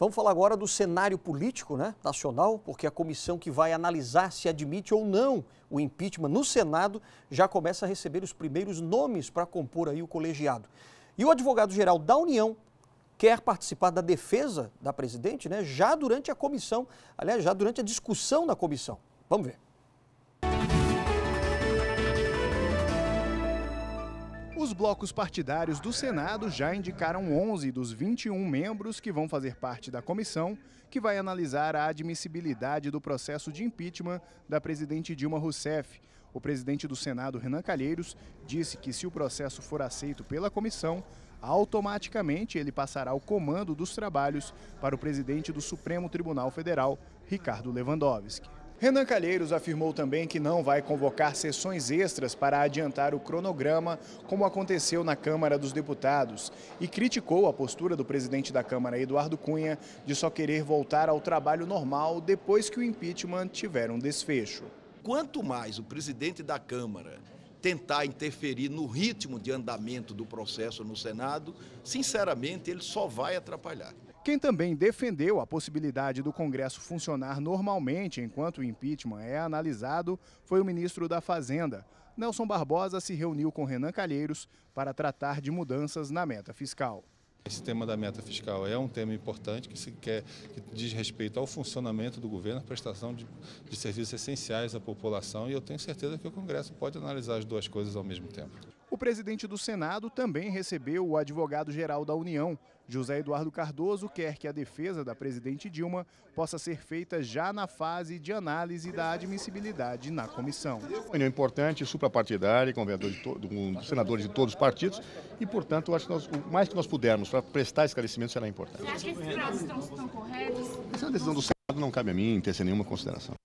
Vamos falar agora do cenário político né, nacional, porque a comissão que vai analisar se admite ou não o impeachment no Senado já começa a receber os primeiros nomes para compor aí o colegiado. E o advogado-geral da União quer participar da defesa da presidente né, já durante a comissão, aliás, já durante a discussão na comissão. Vamos ver. Os blocos partidários do Senado já indicaram 11 dos 21 membros que vão fazer parte da comissão, que vai analisar a admissibilidade do processo de impeachment da presidente Dilma Rousseff. O presidente do Senado, Renan Calheiros, disse que se o processo for aceito pela comissão, automaticamente ele passará o comando dos trabalhos para o presidente do Supremo Tribunal Federal, Ricardo Lewandowski. Renan Calheiros afirmou também que não vai convocar sessões extras para adiantar o cronograma, como aconteceu na Câmara dos Deputados, e criticou a postura do presidente da Câmara, Eduardo Cunha, de só querer voltar ao trabalho normal depois que o impeachment tiver um desfecho. Quanto mais o presidente da Câmara tentar interferir no ritmo de andamento do processo no Senado, sinceramente, ele só vai atrapalhar. Quem também defendeu a possibilidade do Congresso funcionar normalmente enquanto o impeachment é analisado foi o ministro da Fazenda. Nelson Barbosa se reuniu com Renan Calheiros para tratar de mudanças na meta fiscal. Esse tema da meta fiscal é um tema importante que, se quer, que diz respeito ao funcionamento do governo, à prestação de, de serviços essenciais à população e eu tenho certeza que o Congresso pode analisar as duas coisas ao mesmo tempo. O presidente do Senado também recebeu o advogado-geral da União. José Eduardo Cardoso quer que a defesa da presidente Dilma possa ser feita já na fase de análise da admissibilidade na comissão. Reunião importante, suprapartidária, com, com senadores de todos os partidos e, portanto, acho que nós, o mais que nós pudermos para prestar esclarecimento será importante. Você acha que esses prazos estão, estão corretos? Essa é uma decisão do Senado, não cabe a mim ter nenhuma consideração.